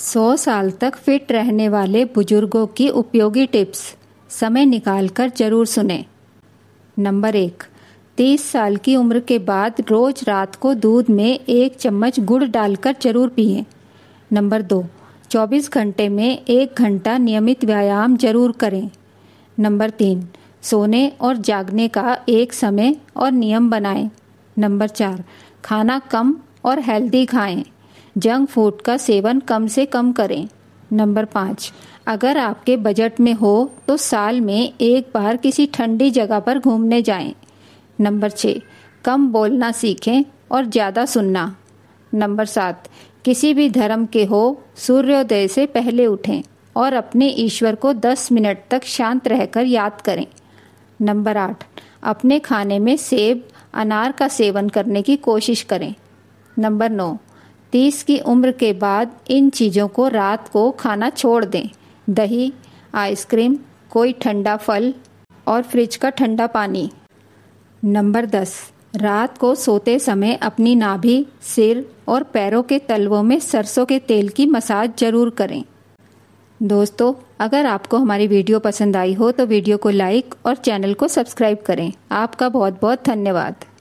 सौ साल तक फिट रहने वाले बुजुर्गों की उपयोगी टिप्स समय निकालकर जरूर सुने नंबर एक तीस साल की उम्र के बाद रोज रात को दूध में एक चम्मच गुड़ डालकर जरूर पिए नंबर दो चौबीस घंटे में एक घंटा नियमित व्यायाम जरूर करें नंबर तीन सोने और जागने का एक समय और नियम बनाएं नंबर चार खाना कम और हेल्दी खाएं जंक फूड का सेवन कम से कम करें नंबर पाँच अगर आपके बजट में हो तो साल में एक बार किसी ठंडी जगह पर घूमने जाएं। नंबर छः कम बोलना सीखें और ज़्यादा सुनना नंबर सात किसी भी धर्म के हो सूर्योदय से पहले उठें और अपने ईश्वर को दस मिनट तक शांत रहकर याद करें नंबर आठ अपने खाने में सेब अनार का सेवन करने की कोशिश करें नंबर नौ तीस की उम्र के बाद इन चीज़ों को रात को खाना छोड़ दें दही आइसक्रीम कोई ठंडा फल और फ्रिज का ठंडा पानी नंबर दस रात को सोते समय अपनी नाभि सिर और पैरों के तलवों में सरसों के तेल की मसाज जरूर करें दोस्तों अगर आपको हमारी वीडियो पसंद आई हो तो वीडियो को लाइक और चैनल को सब्सक्राइब करें आपका बहुत बहुत धन्यवाद